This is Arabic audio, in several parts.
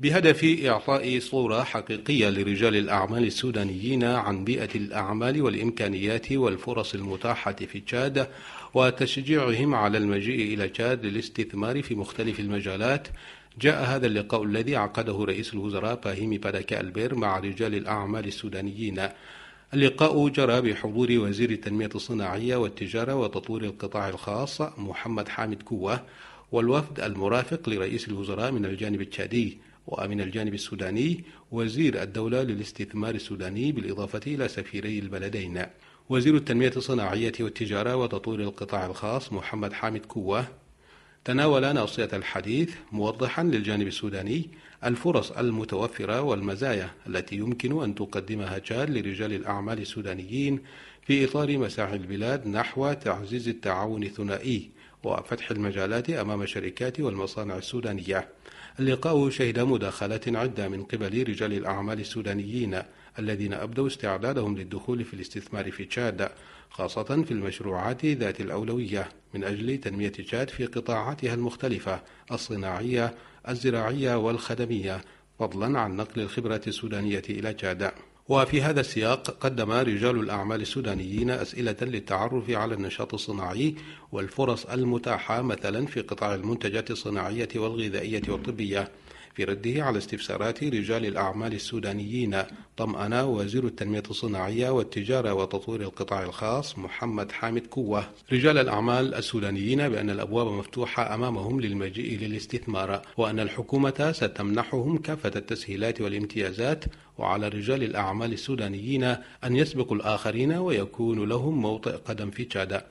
بهدف إعطاء صورة حقيقية لرجال الأعمال السودانيين عن بيئة الأعمال والإمكانيات والفرص المتاحة في تشاد وتشجيعهم على المجيء إلى تشاد للاستثمار في مختلف المجالات جاء هذا اللقاء الذي عقده رئيس الوزراء فاهيمي باداكا البير مع رجال الأعمال السودانيين اللقاء جرى بحضور وزير التنمية الصناعية والتجارة وتطوير القطاع الخاص محمد حامد كوة والوفد المرافق لرئيس الوزراء من الجانب التشادي ومن الجانب السوداني وزير الدولة للاستثمار السوداني بالإضافة إلى سفيري البلدين وزير التنمية الصناعية والتجارة وتطوير القطاع الخاص محمد حامد كوة تناول ناصية الحديث موضحا للجانب السوداني الفرص المتوفرة والمزايا التي يمكن أن تقدمها تشاد لرجال الأعمال السودانيين في إطار مساعي البلاد نحو تعزيز التعاون الثنائي وفتح المجالات أمام الشركات والمصانع السودانية اللقاء شهد مداخلات عدة من قبل رجال الأعمال السودانيين الذين أبدوا استعدادهم للدخول في الاستثمار في تشاد خاصة في المشروعات ذات الأولوية من أجل تنمية تشاد في قطاعاتها المختلفة الصناعية الزراعية والخدمية فضلا عن نقل الخبرة السودانية إلى تشاد وفي هذا السياق قدم رجال الأعمال السودانيين أسئلة للتعرف على النشاط الصناعي والفرص المتاحة مثلا في قطاع المنتجات الصناعية والغذائية والطبية في رده على استفسارات رجال الأعمال السودانيين طمأن وزير التنمية الصناعية والتجارة وتطوير القطاع الخاص محمد حامد كوة رجال الأعمال السودانيين بأن الأبواب مفتوحة أمامهم للمجيء للاستثمار وأن الحكومة ستمنحهم كافة التسهيلات والامتيازات وعلى رجال الأعمال السودانيين أن يسبقوا الآخرين ويكون لهم موطئ قدم في تشاد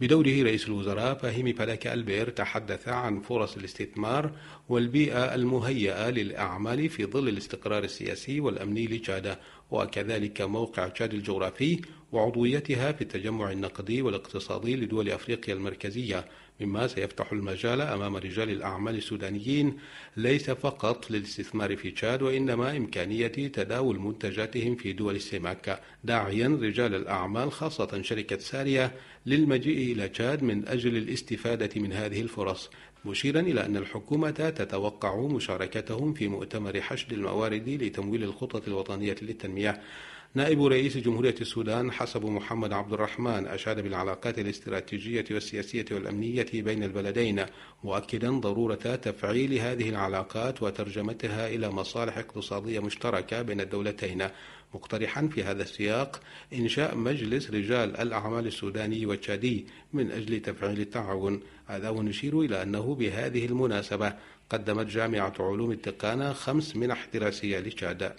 بدوره رئيس الوزراء فهيمي فلاك البير تحدث عن فرص الاستثمار والبيئة المهيئة للأعمال في ظل الاستقرار السياسي والأمني لتشاد وكذلك موقع تشاد الجغرافي وعضويتها في التجمع النقدي والاقتصادي لدول أفريقيا المركزية مما سيفتح المجال أمام رجال الأعمال السودانيين ليس فقط للاستثمار في تشاد وإنما إمكانية تداول منتجاتهم في دول السماك داعيا رجال الأعمال خاصة شركة سارية للمجيء إلى تشاد من أجل الاستفادة من هذه الفرص مشيرا إلى أن الحكومة تتوقع مشاركتهم في مؤتمر حشد الموارد لتمويل الخطط الوطنية للتنمية نائب رئيس جمهورية السودان حسب محمد عبد الرحمن أشاد بالعلاقات الاستراتيجية والسياسية والأمنية بين البلدين مؤكدا ضرورة تفعيل هذه العلاقات وترجمتها إلى مصالح اقتصادية مشتركة بين الدولتين مقترحا في هذا السياق إنشاء مجلس رجال الأعمال السوداني والتشادي من أجل تفعيل التعاون هذا ونشير إلى أنه بهذه المناسبة قدمت جامعة علوم التقانة خمس منح دراسية لتشاد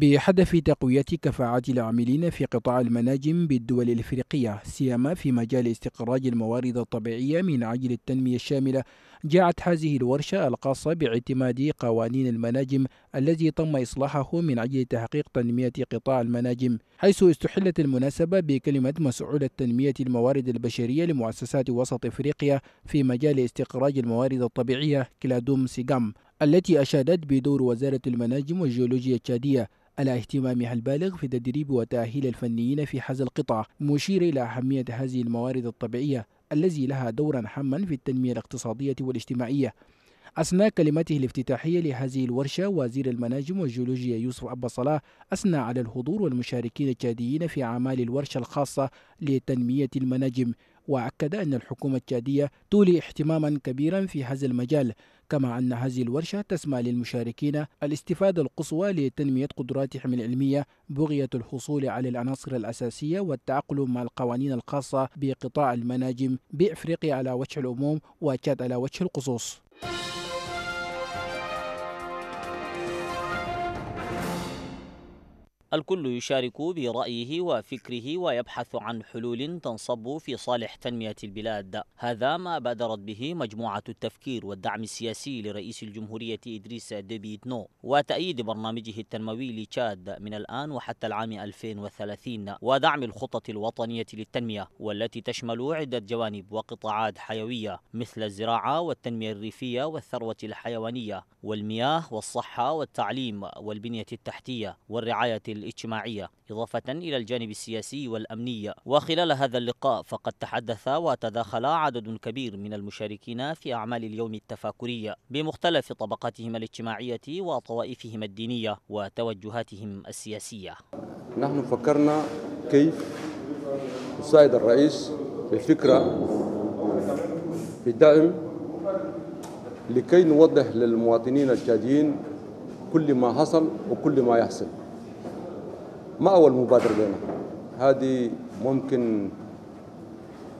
بهدف تقوية كفاءة العاملين في قطاع المناجم بالدول الإفريقية سيما في مجال استخراج الموارد الطبيعية من عجل التنمية الشاملة جاءت هذه الورشة الخاصة باعتماد قوانين المناجم الذي تم إصلاحه من أجل تحقيق تنمية قطاع المناجم حيث استحلت المناسبة بكلمة مسؤولة تنمية الموارد البشرية لمؤسسات وسط إفريقيا في مجال استخراج الموارد الطبيعية كلادوم سيغام التي أشادت بدور وزارة المناجم والجيولوجيا التشادية على اهتمامها البالغ في تدريب وتأهيل الفنيين في هذا القطاع مشير إلى أهمية هذه الموارد الطبيعية الذي لها دورا هاما في التنمية الاقتصادية والاجتماعية أثناء كلمته الافتتاحية لهذه الورشة وزير المناجم والجيولوجيا يوسف أبا صلاة أثنى على الحضور والمشاركين الجاديين في أعمال الورشة الخاصة لتنمية المناجم وأكد أن الحكومة التشادية تولي اهتماما كبيرا في هذا المجال كما أن هذه الورشة تسمى للمشاركين الاستفادة القصوى لتنمية قدراتهم العلمية بغية الحصول على العناصر الأساسية والتعقل مع القوانين الخاصة بقطاع المناجم بإفريقيا على وجه العموم وتشاد على وجه الخصوص. الكل يشارك برأيه وفكره ويبحث عن حلول تنصب في صالح تنمية البلاد هذا ما بادرت به مجموعة التفكير والدعم السياسي لرئيس الجمهورية إدريس ديبيتنو وتأييد برنامجه التنموي لتشاد من الآن وحتى العام 2030 ودعم الخطط الوطنية للتنمية والتي تشمل عدة جوانب وقطاعات حيوية مثل الزراعة والتنمية الريفية والثروة الحيوانية والمياه والصحة والتعليم والبنية التحتية والرعاية الاجتماعية إضافة إلى الجانب السياسي والأمني وخلال هذا اللقاء فقد تحدث وتداخل عدد كبير من المشاركين في أعمال اليوم التفاكرية بمختلف طبقاتهم الاجتماعية وطوائفهم الدينية وتوجهاتهم السياسية نحن فكرنا كيف نساعد الرئيس بفكرة بدعم لكي نوضح للمواطنين الجاديين كل ما حصل وكل ما يحصل ما أول مبادرة لنا هذه ممكن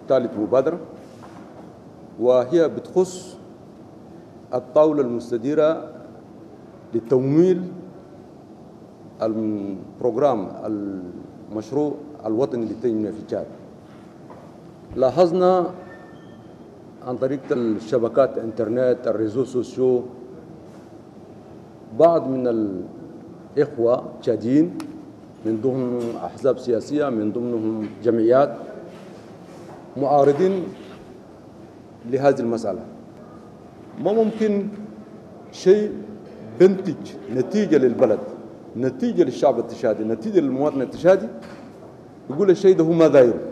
ثالث مبادرة وهي بتخص الطاولة المستديرة لتمويل البروجرام المشروع الوطني للتنمية في تشاد لاحظنا عن طريق الشبكات الانترنت الريزو سوسيو بعض من الإخوة تشاديين من ضمنهم أحزاب سياسية من ضمنهم جمعيات معارضين لهذه المسألة ما ممكن شيء بنتج نتيجة للبلد نتيجة للشعب التشادي نتيجة للمواطن التشادي يقول الشيء ده هو ما دايره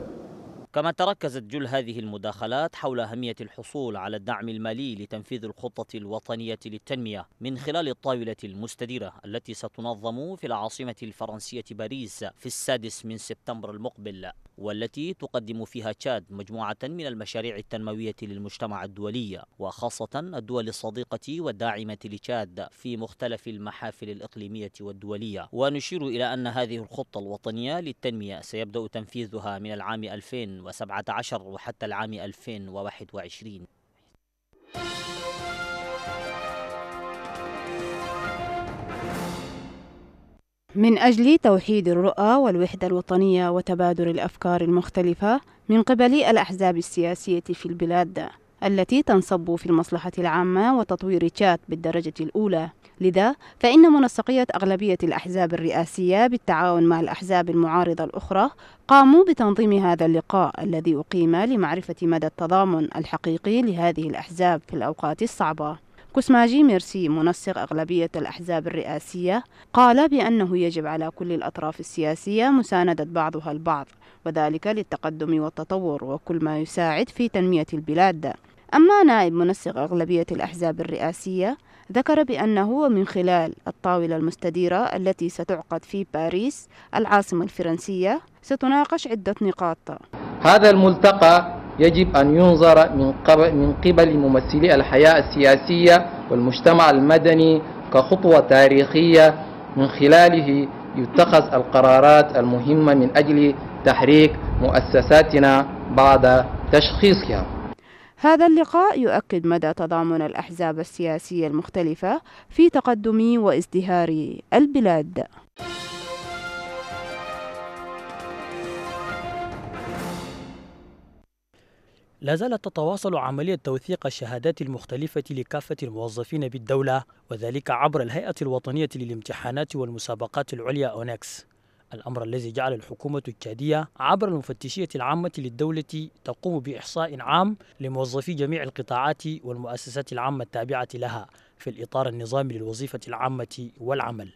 كما تركزت جل هذه المداخلات حول أهمية الحصول على الدعم المالي لتنفيذ الخطة الوطنية للتنمية من خلال الطاولة المستديرة التي ستنظم في العاصمة الفرنسية باريس في السادس من سبتمبر المقبل والتي تقدم فيها تشاد مجموعة من المشاريع التنموية للمجتمع الدولية وخاصة الدول الصديقة والداعمة لتشاد في مختلف المحافل الإقليمية والدولية ونشير إلى أن هذه الخطة الوطنية للتنمية سيبدأ تنفيذها من العام 2017 وحتى العام 2021 من أجل توحيد الرؤى والوحدة الوطنية وتبادل الأفكار المختلفة من قبل الأحزاب السياسية في البلاد التي تنصب في المصلحة العامة وتطوير تشاد بالدرجة الأولى لذا فإن منسقية أغلبية الأحزاب الرئاسية بالتعاون مع الأحزاب المعارضة الأخرى قاموا بتنظيم هذا اللقاء الذي أقيم لمعرفة مدى التضامن الحقيقي لهذه الأحزاب في الأوقات الصعبة كوسماجي ميرسي منسق أغلبية الأحزاب الرئاسية قال بأنه يجب على كل الأطراف السياسية مساندة بعضها البعض وذلك للتقدم والتطور وكل ما يساعد في تنمية البلاد أما نائب منسق أغلبية الأحزاب الرئاسية ذكر بأنه من خلال الطاولة المستديرة التي ستعقد في باريس العاصمة الفرنسية ستناقش عدة نقاط هذا الملتقى يجب أن ينظر من قبل, من قبل ممثلي الحياة السياسية والمجتمع المدني كخطوة تاريخية من خلاله يتخذ القرارات المهمة من أجل تحريك مؤسساتنا بعد تشخيصها هذا اللقاء يؤكد مدى تضامن الأحزاب السياسية المختلفة في تقدم وازدهار البلاد لا زالت تتواصل عملية توثيق الشهادات المختلفة لكافة الموظفين بالدولة وذلك عبر الهيئة الوطنية للامتحانات والمسابقات العليا أونكس الأمر الذي جعل الحكومة التشادية عبر المفتشية العامة للدولة تقوم بإحصاء عام لموظفي جميع القطاعات والمؤسسات العامة التابعة لها في الإطار النظامي للوظيفة العامة والعمل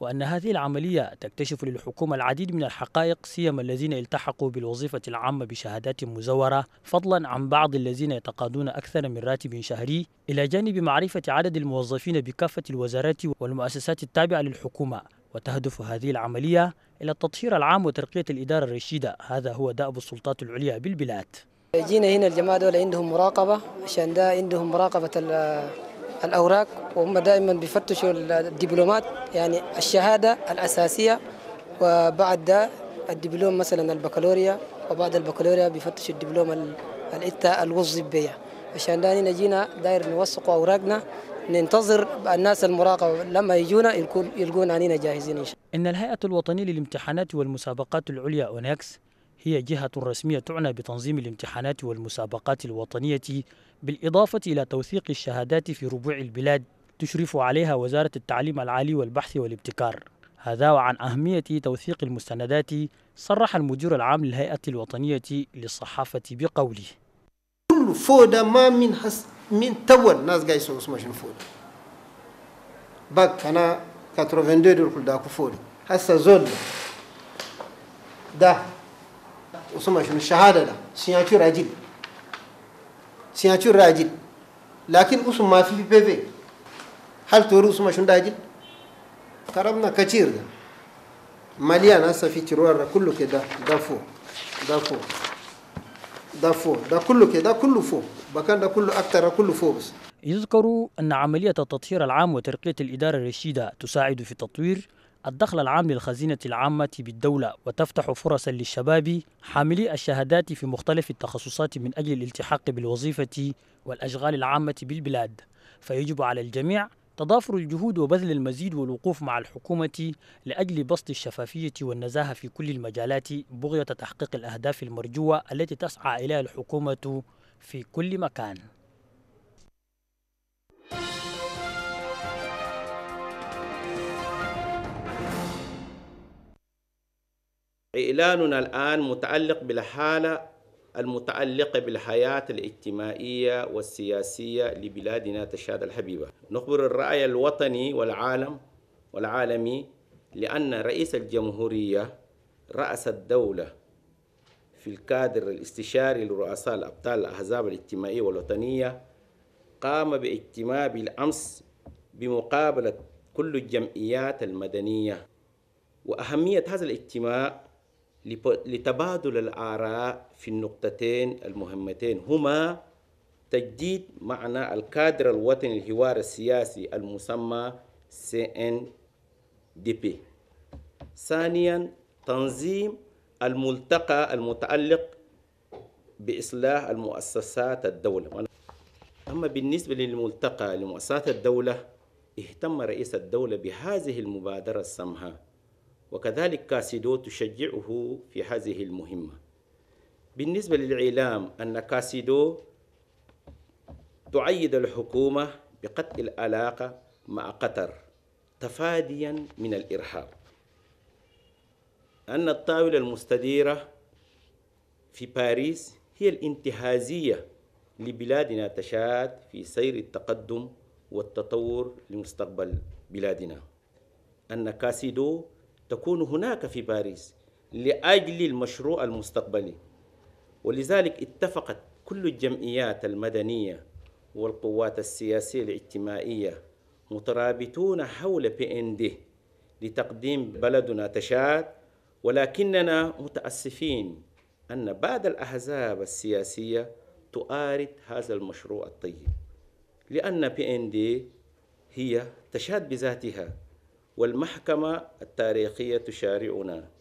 وأن هذه العملية تكتشف للحكومة العديد من الحقائق سيما الذين التحقوا بالوظيفة العامة بشهادات مزورة فضلا عن بعض الذين يتقاضون أكثر من راتب شهري إلى جانب معرفة عدد الموظفين بكافة الوزارات والمؤسسات التابعة للحكومة وتهدف هذه العملية إلى التطهير العام وترقية الإدارة الرشيدة هذا هو دأب السلطات العليا بالبلاد جينا هنا الجماعة دول عندهم مراقبة عشان ده عندهم مراقبة الاوراق وهم دائما بيفتشوا الدبلومات يعني الشهاده الاساسيه وبعد ده الدبلوم مثلا البكالوريا وبعد البكالوريا بيفتشوا الدبلوم الإتا الوظيفيه عشان داني نجينا داير نوثق اوراقنا ننتظر الناس المراقبه لما يجونا يلقون يلقونا علينا جاهزين ان شاء الله. ان الهيئه الوطنيه للامتحانات والمسابقات العليا اونكس هي جهة رسمية تعنى بتنظيم الامتحانات والمسابقات الوطنية بالإضافة إلى توثيق الشهادات في ربوع البلاد تشرف عليها وزارة التعليم العالي والبحث والابتكار هذا وعن أهمية توثيق المستندات صرح المدير العام للهيئة الوطنية للصحافة بقوله كل فودا ما من حس من تول ناس جاي سوس شنو فودا بق أنا 82 دول كل داكو فودا هسا زود ده وسمع شنو الشهادة ده سيناتور أجيب سيناتور أجيب لكن وسمع ما في في بي في هل تورو اسم شنو أجيب كربنا كثير ده مليان هسه في تروار كله كده ده فوق ده فوق ده فوق ده كله كده كله فو بكان ده كله أكتر كله فو بس يذكر أن عملية التطهير العام وترقية الإدارة الرشيدة تساعد في تطوير الدخل العام للخزينة العامة بالدولة وتفتح فرصا للشباب حاملي الشهادات في مختلف التخصصات من أجل الالتحاق بالوظيفة والأشغال العامة بالبلاد فيجب على الجميع تضافر الجهود وبذل المزيد والوقوف مع الحكومة لأجل بسط الشفافية والنزاهة في كل المجالات بغية تحقيق الأهداف المرجوة التي تسعى إليها الحكومة في كل مكان إعلاننا الآن متعلق بالحالة المتعلقة بالحياة الاجتماعية والسياسية لبلادنا تشاد الحبيبة نخبر الرأي الوطني والعالم والعالمي لأن رئيس الجمهورية رأس الدولة في الكادر الاستشاري لرؤساء الأبطال الأحزاب الاجتماعية والوطنية قام باجتماع بالأمس بمقابلة كل الجمعيات المدنية وأهمية هذا الاجتماع لتبادل الآراء في النقطتين المهمتين هما تجديد معنى الكادر الوطني الحوار السياسي المسمى CNDP ثانيا تنظيم الملتقى المتعلق بإصلاح المؤسسات الدولة أما بالنسبة للملتقى لمؤسسات الدولة اهتم رئيس الدولة بهذه المبادرة السمحة وكذلك كاسيدو تشجعه في هذه المهمة بالنسبة للإعلام أن كاسيدو تعيد الحكومة بقطع العلاقة مع قطر تفاديا من الإرهاب أن الطاولة المستديرة في باريس هي الانتهازية لبلادنا تشاد في سير التقدم والتطور لمستقبل بلادنا أن كاسيدو تكون هناك في باريس لأجل المشروع المستقبلي ولذلك اتفقت كل الجمعيات المدنية والقوات السياسية الاجتماعية مترابطون حول بي ان دي لتقديم بلدنا تشاد ولكننا متأسفين أن بعض الأحزاب السياسية تؤارد هذا المشروع الطيب لأن بي ان دي هي تشاد بذاتها والمحكمة التاريخية تشارعنا